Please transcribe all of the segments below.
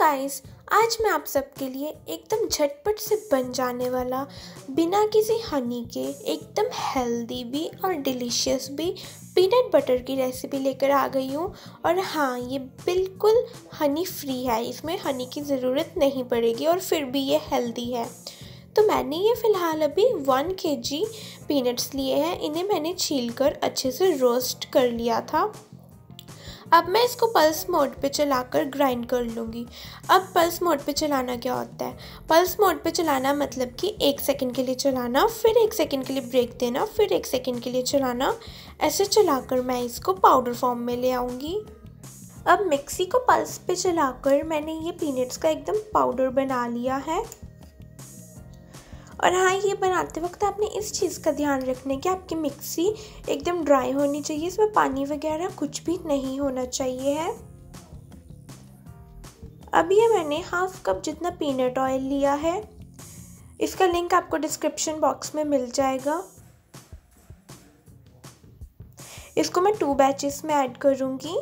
guys आज मैं आप सबके लिए एकदम झटपट से बन जाने वाला बिना किसी हनी के एकदम हेल्दी भी और डिलीशियस भी पीनट बटर की रेसिपी लेकर आ गई हूँ और हाँ ये बिल्कुल हनी फ्री है इसमें हनी की ज़रूरत नहीं पड़ेगी और फिर भी ये हेल्दी है तो मैंने ये फ़िलहाल अभी वन के जी पीनट्स लिए हैं इन्हें मैंने छील कर अच्छे से रोस्ट कर लिया था अब मैं इसको पल्स मोड पे चलाकर ग्राइंड कर लूँगी अब पल्स मोड पे चलाना क्या होता है पल्स मोड पे चलाना मतलब कि एक सेकंड के लिए चलाना फिर एक सेकंड के लिए ब्रेक देना फिर एक सेकंड के लिए चलाना ऐसे चलाकर मैं इसको पाउडर फॉर्म में ले आऊँगी अब मिक्सी को पल्स पे चलाकर मैंने ये पीनट्स का एकदम पाउडर बना लिया है और हाँ ये बनाते वक्त आपने इस चीज़ का ध्यान रखना है कि आपकी मिक्सी एकदम ड्राई होनी चाहिए इसमें पानी वगैरह कुछ भी नहीं होना चाहिए है अब ये मैंने हाफ कप जितना पीनट ऑयल लिया है इसका लिंक आपको डिस्क्रिप्शन बॉक्स में मिल जाएगा इसको मैं टू बैचेस में ऐड करूँगी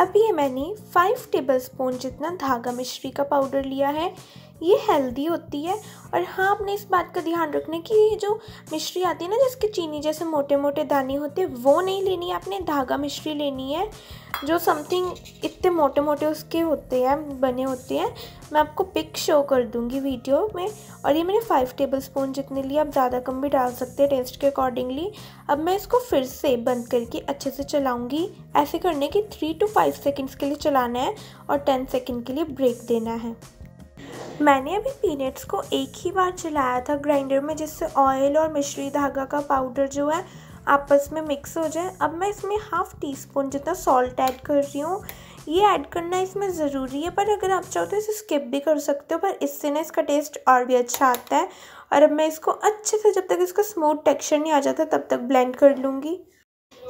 अब ये मैंने 5 टेबलस्पून जितना धागा मिश्री का पाउडर लिया है ये हेल्दी होती है और हाँ आपने इस बात का ध्यान रखना कि ये जो मिश्री आती है ना जिसके चीनी जैसे मोटे मोटे दाने होते हैं वो नहीं लेनी है आपने धागा मिश्री लेनी है जो समथिंग इतने मोटे मोटे उसके होते हैं बने होते हैं मैं आपको पिक शो कर दूंगी वीडियो में और ये मैंने फाइव टेबल स्पून जितने लिए आप ज़्यादा कम भी डाल सकते हैं टेस्ट के अकॉर्डिंगली अब मैं इसको फिर से बंद करके अच्छे से चलाऊँगी ऐसे करने की थ्री टू फाइव सेकेंड्स के लिए चलाना है और टेन सेकेंड के लिए ब्रेक देना है मैंने अभी पीनट्स को एक ही बार चलाया था ग्राइंडर में जिससे ऑयल और मिश्री धागा का पाउडर जो है आपस में मिक्स हो जाए अब मैं इसमें हाफ़ टी स्पून जितना सॉल्ट ऐड कर रही हूँ ये ऐड करना इसमें ज़रूरी है पर अगर आप चाहो तो इसे स्किप भी कर सकते हो पर इससे ना इसका टेस्ट और भी अच्छा आता है और अब मैं इसको अच्छे से जब तक इसका स्मूथ टेक्सचर नहीं आ जाता तब तक ब्लेंड कर लूँगी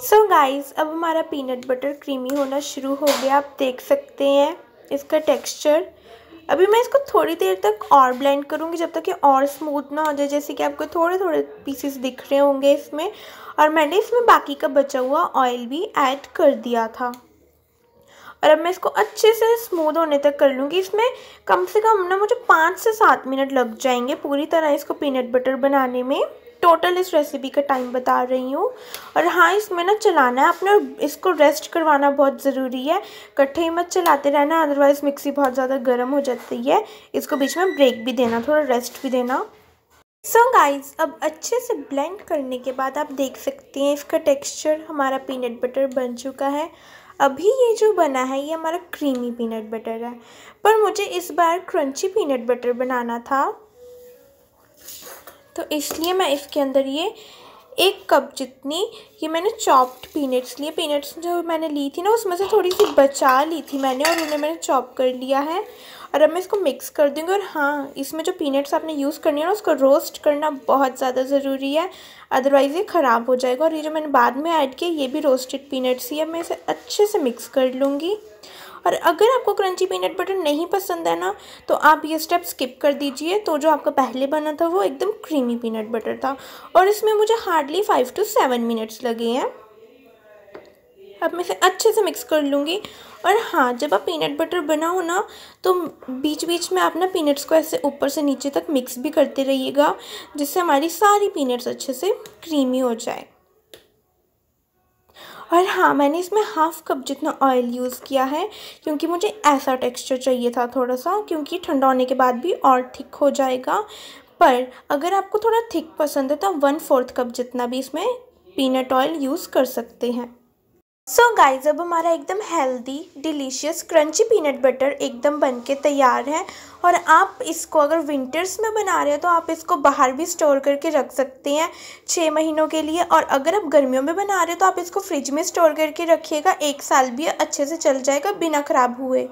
सो so गाइस अब हमारा पीनट बटर क्रीमी होना शुरू हो गया आप देख सकते हैं इसका टेक्सचर अभी मैं इसको थोड़ी देर तक और ब्लेंड करूँगी जब तक ये और स्मूथ ना हो जाए जैसे कि आपको थोड़े थोड़े पीसेस दिख रहे होंगे इसमें और मैंने इसमें बाकी का बचा हुआ ऑयल भी ऐड कर दिया था और अब मैं इसको अच्छे से स्मूथ होने तक कर लूँगी इसमें कम से कम ना मुझे पाँच से सात मिनट लग जाएंगे पूरी तरह इसको पीनट बटर बनाने में टोटल इस रेसिपी का टाइम बता रही हूँ और हाँ इसमें ना चलाना है अपने इसको रेस्ट करवाना बहुत ज़रूरी है कट्ठे ही मत चलाते रहना अदरवाइज़ मिक्सी बहुत ज़्यादा गर्म हो जाती है इसको बीच में ब्रेक भी देना थोड़ा रेस्ट भी देना सो so गाइस अब अच्छे से ब्लेंड करने के बाद आप देख सकते हैं इसका टेक्सचर हमारा पीनट बटर बन चुका है अभी ये जो बना है ये हमारा क्रीमी पीनट बटर है पर मुझे इस बार क्रंची पीनट बटर बनाना था तो इसलिए मैं इसके अंदर ये एक कप जितनी ये मैंने चॉप्ड पीनट्स लिए पीनट्स जो मैंने ली थी ना उसमें से थोड़ी सी बचा ली थी मैंने और उन्हें मैंने चॉप कर लिया है और अब मैं इसको मिक्स कर दूँगी और हाँ इसमें जो पीनट्स आपने यूज़ करनी है ना उसको रोस्ट करना बहुत ज़्यादा ज़रूरी है अदरवाइज़ ये ख़राब हो जाएगा और ये जो मैंने बाद में ऐड किया ये भी रोस्टेड पीनट्स ही है मैं इसे अच्छे से मिक्स कर लूँगी और अगर आपको क्रंची पीनट बटर नहीं पसंद है ना तो आप ये स्टेप स्किप कर दीजिए तो जो आपका पहले बना था वो एकदम क्रीमी पीनट बटर था और इसमें मुझे hardly five to seven minutes लगे हैं अब मैं इसे अच्छे से मिक्स कर लूँगी और हाँ जब आप पीनट बटर बनाओ ना तो बीच बीच में आप ना पीनट्स को ऐसे ऊपर से नीचे तक मिक्स भी करते रहिएगा जिससे हमारी सारी पीनट्स अच्छे से क्रीमी हो जाए और हाँ मैंने इसमें हाफ़ कप जितना ऑयल यूज़ किया है क्योंकि मुझे ऐसा टेक्सचर चाहिए था थोड़ा सा क्योंकि ठंडा होने के बाद भी और थिक हो जाएगा पर अगर आपको थोड़ा थिक पसंद है तो वन फोर्थ कप जितना भी इसमें पीनट ऑयल यूज़ कर सकते हैं सो so गाइज अब हमारा एकदम healthy delicious crunchy peanut butter एकदम बनके तैयार है और आप इसको अगर विंटर्स में बना रहे हो तो आप इसको बाहर भी स्टोर करके रख सकते हैं छः महीनों के लिए और अगर आप गर्मियों में बना रहे हो तो आप इसको फ्रिज में स्टोर करके रखिएगा एक साल भी अच्छे से चल जाएगा बिना ख़राब हुए